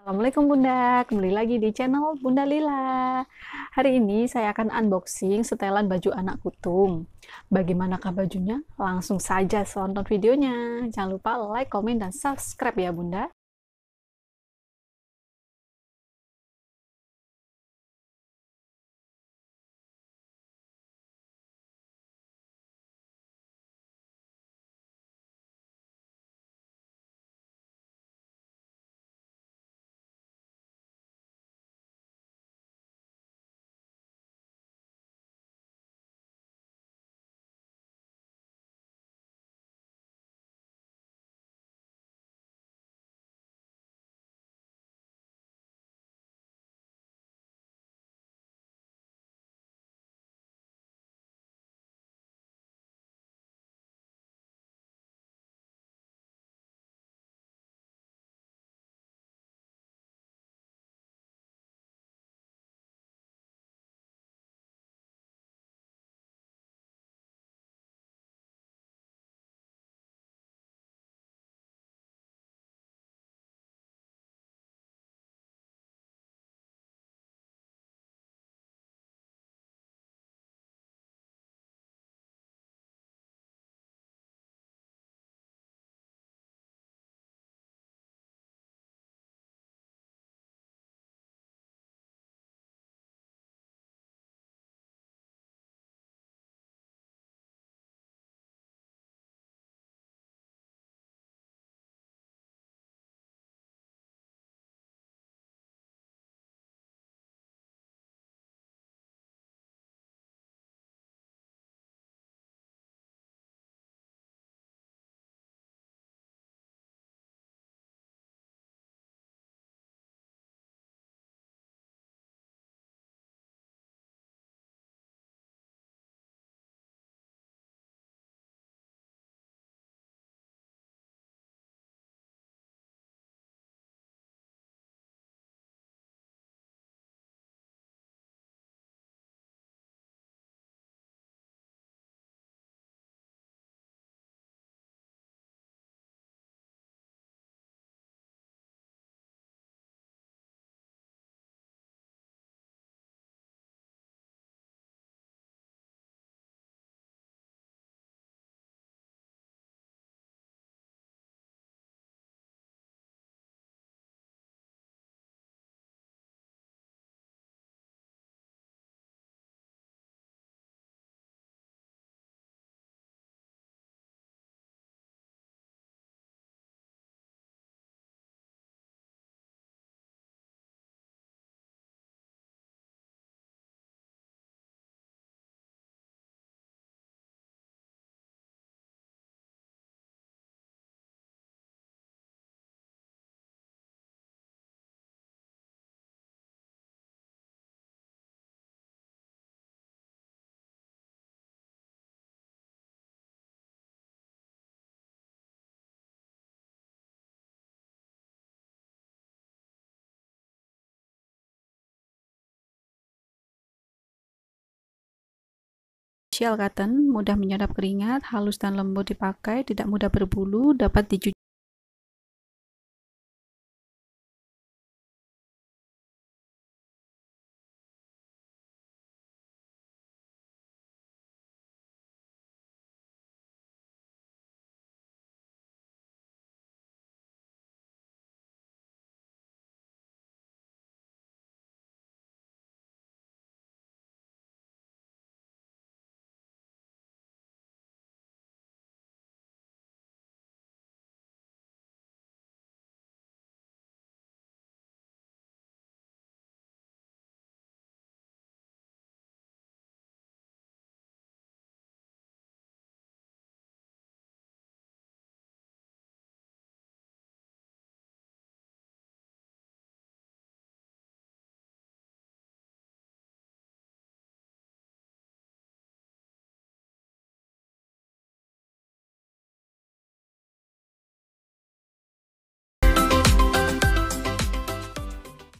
Assalamualaikum Bunda, kembali lagi di channel Bunda Lila. Hari ini saya akan unboxing setelan baju anak kutung. Bagaimanakah bajunya? Langsung saja tonton videonya. Jangan lupa like, komen, dan subscribe ya Bunda. facial cotton, mudah menyerap keringat, halus dan lembut dipakai, tidak mudah berbulu, dapat dicuci